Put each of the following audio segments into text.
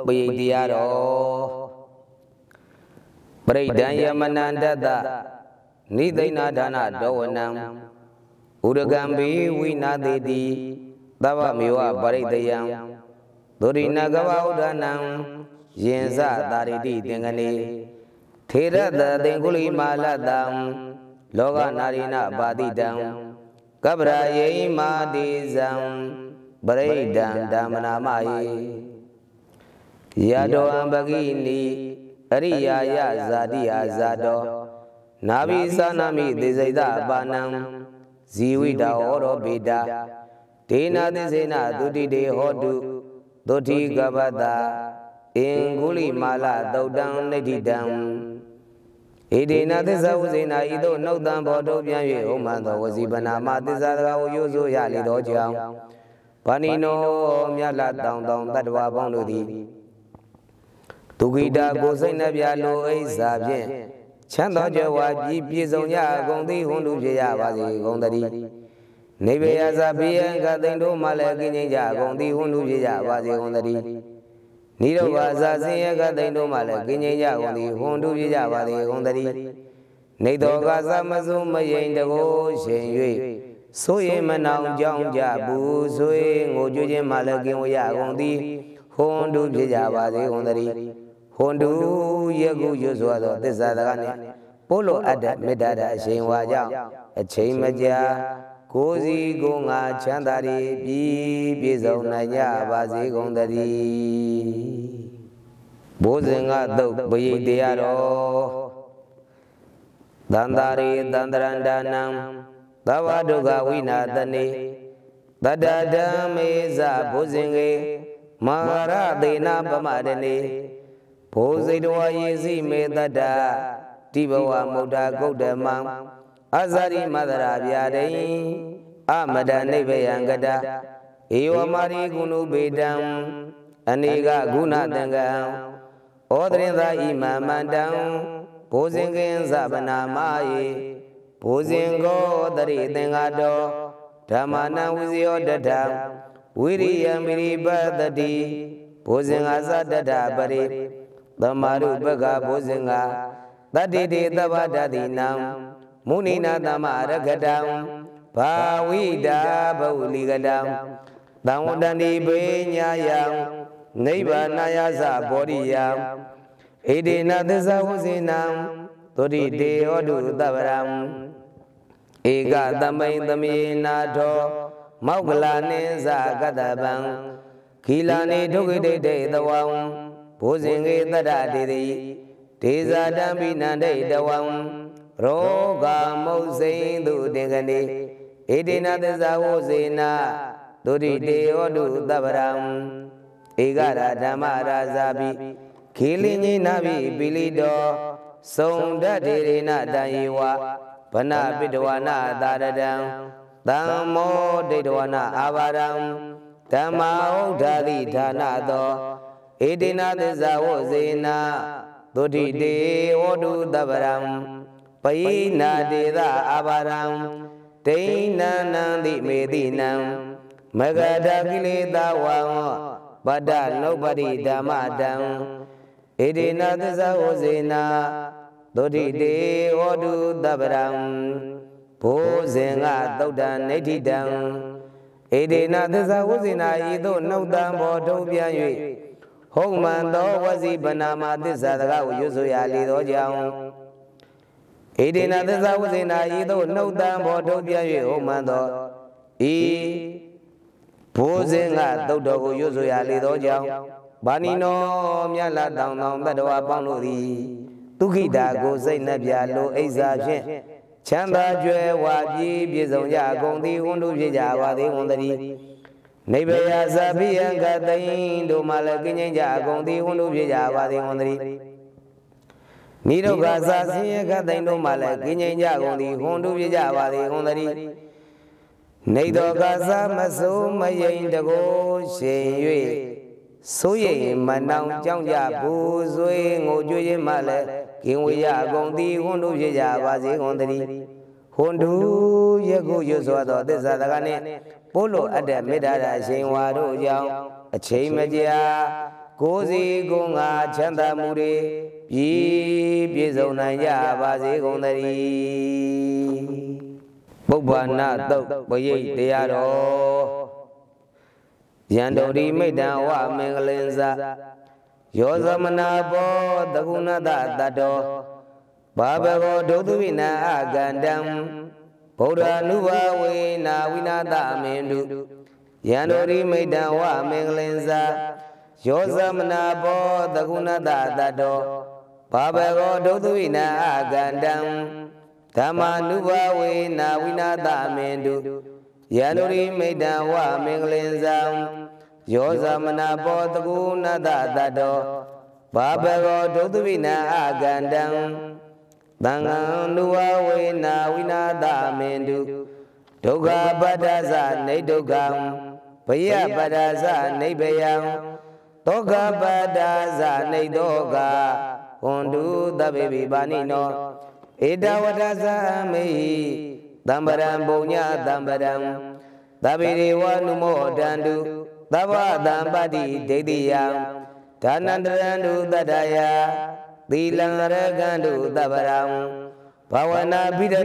လုပ်ပိတရားတော်ပရိဒံယမနန္တတနိသိဏဒါနဒောဝနံဥရကံဘိဝိနာတိတိသဗ္ဗမေဝပရိတယံဒုရိဏကဝဥဒနံယင်စတာရိတိတင်္ဂနေထေရတသင်္ကုလိမာလတံလောကနာရိဏပါတိတံကပ္ပရာယိမာတိဇံပရိဒံဓမ္မနာမယေယတောအံပကိနိအရိယာယဇာတိဟာဇာတောနာဘိသနာမိသေစိတအပါဏံဇီဝိတာဟောရောပေတာဒေနာသစ္စေနဒုတိတေဟောတုဒုတိကပတာအင်ဂုလိမာလသုတ်တံနိဋ္ဌိတံဣဒေနသစ္စာဝဇေနာဤသို့နှုတ်တံဘောတုပြန်၍ဟောမှန်သောဝစီပနာမသစ္စာတကားကိုရိုးဆိုရလေသောကြောင့်ဗာဏိနောမြတ်လတောင်တောင်တတ္တဝါပေါင်းတို့သည်ဒုက္ခိတာကိုစိတ်နှပြလိုအိစ္ဆာဖြင့်ချမ်းသာကြွယ်ဝပြီးပြည့်စုံကြကုန်သည်ဟွန်လူဖြစ်ရပါစေကုန်တည်းနိဗ္ဗယဇာပိယံကတိန်တို့မှလည်းကင်းကြကုန်သည်ဟွန်လူဖြစ်ရပါစေကုန်တည်းနိရောဓဇာစင်ရကတိန်တို့မှလည်းကင်းကြကုန်သည်ဟွန်လူဖြစ်ရပါစေကုန်တည်းနေတောကသမစုမယိန်တကိုရှင်၍ဆိုရင်မနောင်ကြောင်းကြဘူးဆိုငိုကြွခြင်းမှလည်းကင်းဝရကုန်သည်ဟွန်လူဖြစ်ရပါစေကုန်တည်းဟွန်တူယကုရွစွာသောသစ္စာတကားနှင့်ပို့လိုအပ်တဲ့မေတ္တာအရှိန်ဝါကြောင့်အချိန်မကြာကိုယ်စီကိုငါချမ်းသာရည်ပြီးပြည့်စုံနိုင်ကြပါစေကုန်သတည်းဘိုးစဉ်ကတုတ်ပရိတရားတော်တန္တာရေတန္တရန္ဒနံသဝဒုက္ခဝိနာတနေတတဓမ္မေဇဘုဇင်ကေမဟာရသေနာပမဒနေဘိုးစိတ်တော်ယေစီမေတ္တာတိဘဝမုဒ္ဒဂုတ်တမံအဇရိမသရာဗျာဒိအမဒနိဗ္ဗယံကတဧဝမာရိကုဏုပေတံအနေကဂုဏတံကံဩသရင်သာဣမမန္တံဘိုးစဉ်ကင်းသဗနာမယေဘိုးစဉ်ကောတရိသင်္ဃတောဓမ္မနံဝိဇယောတတဝိရိယံမိရိပတတိဘိုးစဉ်ကသတ္တပရိသမာရုပကဘုဇင်္ဂတတိတေသဗ္ဗတတိနံမုနိနာသမရကတံဘာဝိတာဘုလိကတံတံဝတန္တိပေညာယံနိဗ္ဗာနာယသဘောရိယံဣတိနသစ္စာဝဇိနံသုတိတေဟောတုသဗ္ဗရံဧကသမိန်သမေနာထောမောက္ကလနိသကတပံခီလာနိဒုက္ခိတေတေသဝံဘုဇင်ကေတတ္တဒေတိဒေဇာတံပိနန္ဒိတဝံရောဂမုတ်စိန်သူတေကတိဣတိနသစ္စာဝုစေနာဒုတိတေဟောတုတပ္ပရံဧကရာဓမ္မရာဇာပိခေလိညိနာပိပိလိတောစုံတတေရေနတံယေဝဗနပိတဝနာသာရတံတံမောဒိဋ္ဌဝနာအာဘာရံဓမ္မဥဒ္ဓတိဌာနသောဧတိနာသစ္စာဝဇေနာသုတိတေဝတုတပရံပယိနာတေသအာဘာရံဒိဏနံတိမေတိနံမဂဒကိလေသာဝံပတ္တလောပတိဓမ္မတံဧတိနာသစ္စာဝဇေနာသုတိတေဝတုတပရံဘိုးဇင်ကသုတ်တံနေဋ္ဌိတံဧတိနာသစ္စာဝဇေနာဤသို့နှုတ်တံဘောထုံးပြန်၍ဟုတ်မှန်သောဝစီပနာမသစ္စာတကားကိုရွတ်ဆိုရလေသောကြောင့်ဣဒိနာသစ္စာဝစေနာဤသို့နှုတ်တံဘောထုတ်ပြ၍ဟုတ်မှန်သောဤဘိုးစင်ကတုတ်တော်ကိုရွတ်ဆိုရလေသောကြောင့်ဗာဏိနောမြတ်လာတောင်တောင်တတဝပေါင်းလို့သည်ဒုက္ခိတာကို စိတ်နှပြလိုအိဇာဖြင့်ချမ်းသာကြွယ်ဝပြီးပြည့်စုံကြကုန်သည်ဝန်တို့ဖြစ်ကြပါသည်ဝန်တည်းနိဗ္ဗယသဗ္ဗယံကတိတို့မှလည်းကင်းခြင်းကြအကုန်သည်ဝန်တို့ဖြစ်ကြပါသည်ဝန်တည်းနိရောဓသာစင်ရကတိတို့မှလည်းကင်းခြင်းကြကုန်သည်ဝန်တို့ဖြစ်ကြပါသည်ဝန်တည်းနေတော်ကစားမစိုးမရင်တကိုရှင်၍ဆိုးရင်မနောင်ကြောင့်ကြဘူးဆွေးငိုကြွေးရင်မှလည်းကင်းဝေရအကုန်သည်ဝန်တို့ဖြစ်ကြပါစေကုန်တည်းခွန်တူရကုရွတ်စွာသောသစ္စာတကားနှင့်ပို့လိုအပ်တဲ့မေတ္တာရာရှင်ဝါတို့ကြောင့်အချိန်မကြာကိုယ်စီကိုငါချမ်းသာမှုတွေပြည်ပြည့်စုံနိုင်ကြပါစေကုန်သတည်းပုဗ္ဗနာတုတ်ပရိတ်တရားတော်ယန္တုရိမိတ်တံဝမင်္ဂလင်္စယောသမနာဘောတကုဏတတ္တောဘာဘဂောဒုသုဝိနာအကန္တံဗုဒ္ဓ ानु ဘာဝေနာဝိနာသမင်တုယန္တောရိမိတံဝမင်္ဂလင်္စာယောသမနာဘောတကုဏတတတောဘာဘဂောဒုသုဝိနာအကန္တံဓမ္မာနုဘဝေနာဝိနာသမင်တုယန္တုရိမိတံဝမင်္ဂလင်္ဇံယောဇမနာပောတကုဏတတတောဘာဘဂောဒုသဝိနာအကန္တံသံဃံလူဝဝေနာဝိနာသမင်တုဒုက္ခပတ္တဇနေဒုက္ခံဘယပတ္တဇနေဘယံဒုက္ခပတ္တဇနေဒုက္ခဝန္တုသဗ္ဗေပိပါဏိနောဧတဝတ္တဇမေဟိတံပရံဘုံညတံပရံသဗ္ဗေဝနုမောတံတုသဗ္ဗတံပတ္တိဒိဋ္ဌိယံဒါနန္တရံတုတတ္တယသီလံရကံတုတပ္ပရံဘာဝနာပိဋကဝ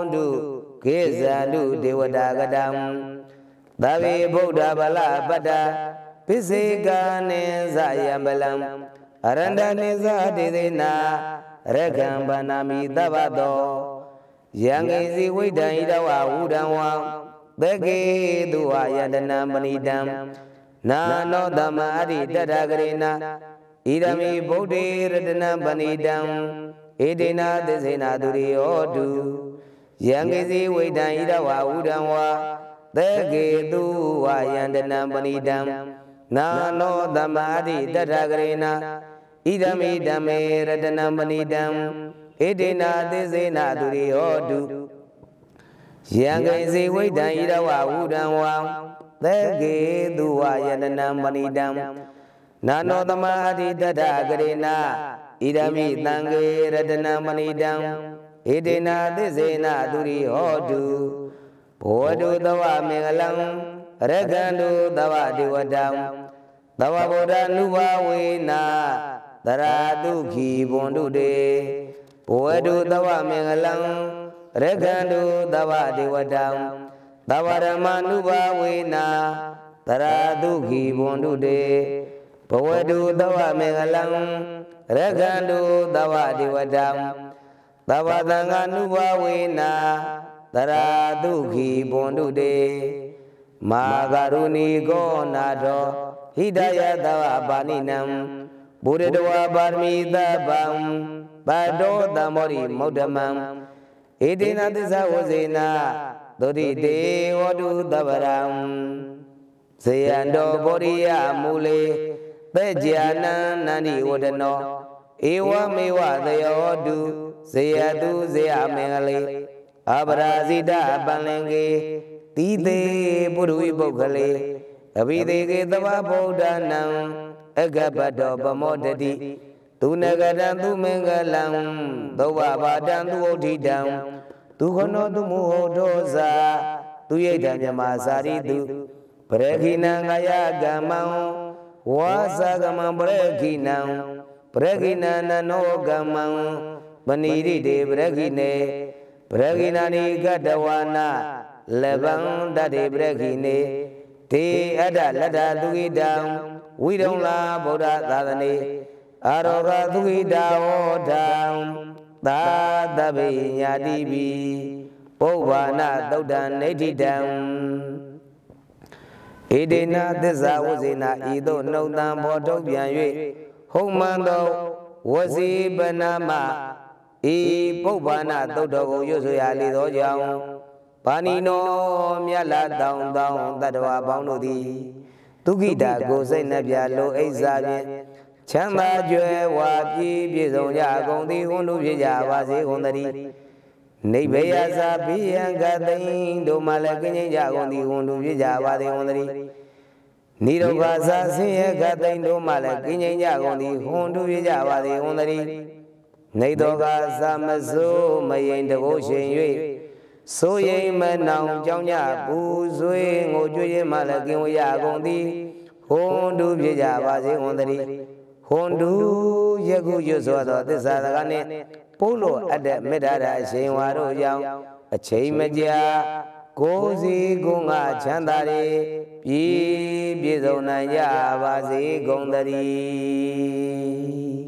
န္တုကေဇာတုဒေဝတာကတံသဗ္ဗေဗုဒ္ဓဗလပတ္တပိစေကာနိဇယံဗလံအရန္တနိဇဒေသေနာရကံဗနာမိတဗ္ဗတောယံငိစီဝိဒံဣတဝဝုဒံဝံသကေတုဝယတနာမဏိတံနာနောတမအရိတတဂရေနာဣဒမိဗုဒ္ဓေရတနပဏိတံဧတေနာသစ္စေနာသူရိယောတုယံကိစီဝိတံဣဒဝါဝုဒံဝါသေကေတုဝါယန္တနပဏိတံနာနောသမ္မာတိတထဂရေနာဣဒမိဓမ္မေရတနပဏိတံဧတေနာသစ္စေနာသူရိယောတုယံကိစီဝိတံဣဒဝါဝုဒံဝါသေကေတုဝါယန္တနပဏိတံနာနောသမအတိတတကရေနာဣဒမိတံဂေရတနမဏိတံဣတေနာသစ္စေနာသူရိဟောတုဘောတုတဝမင်္ဂလံရကံတုတဝဒေဝတံတဝဗုဒ္ဓနုဘဝေနာတရာတုခိဘွန်တုတေဘောတုတဝမင်္ဂလံရကံတုတဝဒေဝတံတဝရမနုဘဝေနာတရာတုခိဘွန်တုတေဘဝတုသဝမင်္ဂလံရက္ခန္တုသဝတိဝတံသဝသံဃာနုဘဝေနာတရာဒုခိဘွန်တုတေမာကရုဏီကောနာတောဟိတယသဝပါဏိနံဘုရတဝပါရမီသဗံပတောတမောရိမௌဓမံဧတေနသစ္စာဝဇေနာဒုတိတေဝတုသဗရံဇေယံတောဗောရိယမူလေပေဂျာနံနန္ဒီဝဒနောဧဝမေဝသယောတုဇေယတုဇေယမင်္ဂလေအပရာဇိတပလင်ကေတိသေပုရိပုဂ္ဂလေအဘိသေကေသဘာဗုဒ္ဓနံအဂပတောပမောတတိသူနဂရံသူမင်္ဂလံသောဘပါတံသူဥဒိတံသူခနောသူမူဟောဒောဇာသူယိတ်တံမြမဇာရိတုပရခိနံငါယကမံဝါစကမံပရခိနံပရခိနနနောကမံပဏိရိတေပရခိနေပရခိနာနိကတဝါနာလဘံတတေပရခိနေတေအတ္တလတ္တသူဂိတံဝိရုံလာဗုဒ္ဓသာသနေအာရောဂသူဂိတဟောတံသာသဗ္ဗညတိပိပုဗ္ဗာနသုတ်တံနေဋ္ဌိတံဧတေနသစ္စာဝစေနာဤသို့နှုတ်တံပေါ်ထုတ်ပြန်၍ဟုံမှန်သောဝစီပနာမဤပုပ္ပနာသုတ်တော်ကိုရွတ်ဆိုရလေသောကြောင့်ပါဏိနောမြတ်လာတောင်တောင်တတ္တဝါပေါင်းတို့သည်ဒုက္ခိတာကိုစိတ်နှပြလိုအိဇာဖြင့်ချမ်းသာကြွယ်ဝပြည့်ပြည့်စုံကြကုန်သည်ဟွန်းတို့ဖြစ်ကြပါစေကုန်သတည်းနိဗ္ဗယဇာပိယံကတိံတို့မှလည်းကင်းကြကုန်သည်ဝန်တို့ဖြစ်ကြပါသည်ဝန်တည်းနိရောဓဇာဆင်းရဲကတိံတို့မှလည်းကင်းကြကုန်သည်ဝန်တို့ဖြစ်ကြပါသည်ဝန်တည်းနေတောကသမစိုးမယိန်တကုရှင်၍စိုးရိမ်မနောင်ကြောင်းကြပူဆွေးငိုကြွေးရင်မှလည်းကင်းဝရကုန်သည်ဝန်တို့ဖြစ်ကြပါစေဝန်တည်းဝန်တို့ယခုယွဆိုသောသစ္စာစကားနှင့်ပုလိုအပ်တဲ့မေတ္တာဓာအရှင်ဝါတို့ကြောင့်အချိန်မကြာကိုယ်စီကိုငါချမ်းသာရေပြည်ပြည်စုံနိုင်ကြပါစေကုန်သတည်း